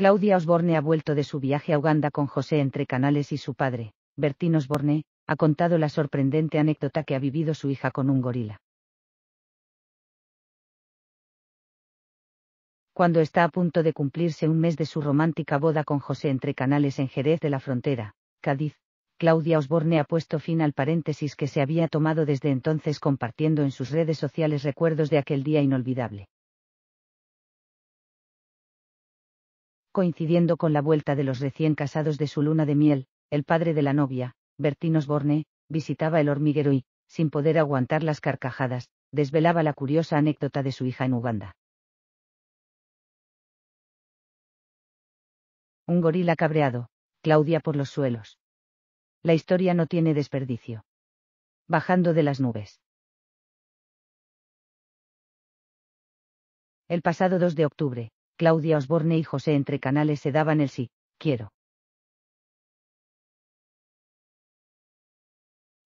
Claudia Osborne ha vuelto de su viaje a Uganda con José entre Canales y su padre, Bertín Osborne, ha contado la sorprendente anécdota que ha vivido su hija con un gorila. Cuando está a punto de cumplirse un mes de su romántica boda con José entre Canales en Jerez de la Frontera, Cádiz, Claudia Osborne ha puesto fin al paréntesis que se había tomado desde entonces compartiendo en sus redes sociales recuerdos de aquel día inolvidable. coincidiendo con la vuelta de los recién casados de su luna de miel, el padre de la novia, Bertín Osborne, visitaba el hormiguero y, sin poder aguantar las carcajadas, desvelaba la curiosa anécdota de su hija en Uganda. Un gorila cabreado, Claudia por los suelos. La historia no tiene desperdicio. Bajando de las nubes. El pasado 2 de octubre, Claudia Osborne y José entre canales se daban el sí, quiero.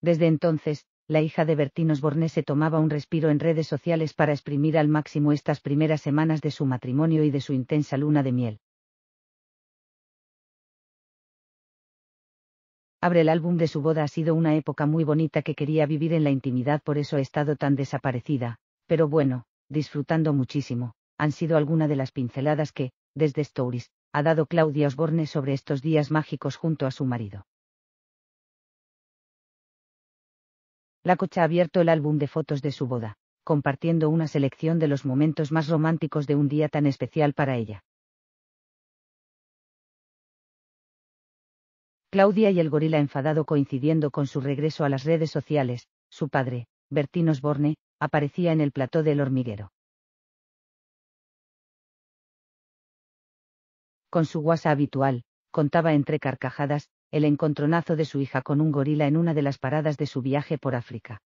Desde entonces, la hija de Bertín Osborne se tomaba un respiro en redes sociales para exprimir al máximo estas primeras semanas de su matrimonio y de su intensa luna de miel. Abre el álbum de su boda ha sido una época muy bonita que quería vivir en la intimidad por eso he estado tan desaparecida, pero bueno, disfrutando muchísimo han sido alguna de las pinceladas que, desde Stories, ha dado Claudia Osborne sobre estos días mágicos junto a su marido. La cocha ha abierto el álbum de fotos de su boda, compartiendo una selección de los momentos más románticos de un día tan especial para ella. Claudia y el gorila enfadado coincidiendo con su regreso a las redes sociales, su padre, Bertín Osborne, aparecía en el plató del hormiguero. con su guasa habitual, contaba entre carcajadas, el encontronazo de su hija con un gorila en una de las paradas de su viaje por África.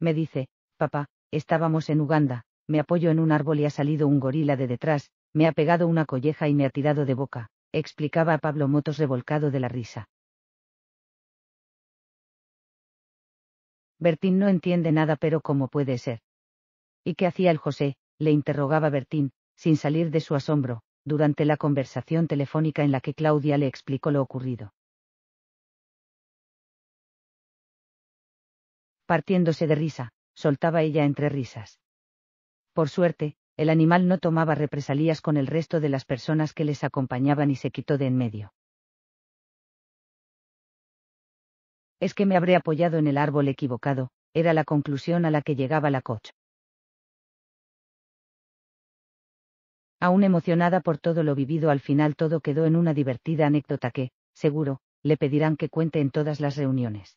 Me dice, papá, estábamos en Uganda, me apoyo en un árbol y ha salido un gorila de detrás, me ha pegado una colleja y me ha tirado de boca, explicaba a Pablo Motos revolcado de la risa. Bertín no entiende nada pero cómo puede ser. ¿Y qué hacía el José, le interrogaba Bertín, sin salir de su asombro, durante la conversación telefónica en la que Claudia le explicó lo ocurrido. Partiéndose de risa, soltaba ella entre risas. Por suerte, el animal no tomaba represalias con el resto de las personas que les acompañaban y se quitó de en medio. Es que me habré apoyado en el árbol equivocado, era la conclusión a la que llegaba la coche. Aún emocionada por todo lo vivido al final todo quedó en una divertida anécdota que, seguro, le pedirán que cuente en todas las reuniones.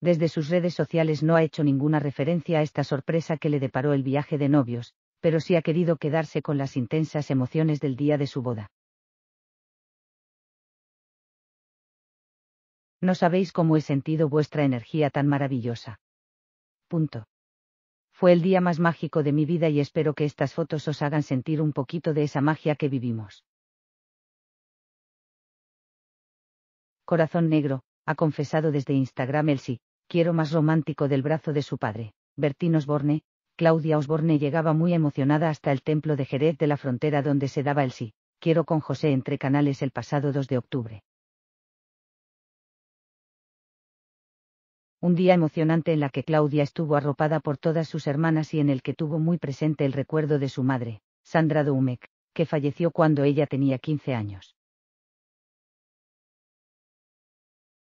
Desde sus redes sociales no ha hecho ninguna referencia a esta sorpresa que le deparó el viaje de novios, pero sí ha querido quedarse con las intensas emociones del día de su boda. No sabéis cómo he sentido vuestra energía tan maravillosa. Punto. Fue el día más mágico de mi vida y espero que estas fotos os hagan sentir un poquito de esa magia que vivimos. Corazón Negro, ha confesado desde Instagram el sí, quiero más romántico del brazo de su padre, Bertín Osborne, Claudia Osborne llegaba muy emocionada hasta el templo de Jerez de la frontera donde se daba el sí, quiero con José entre canales el pasado 2 de octubre. un día emocionante en la que Claudia estuvo arropada por todas sus hermanas y en el que tuvo muy presente el recuerdo de su madre, Sandra Dumek, que falleció cuando ella tenía 15 años.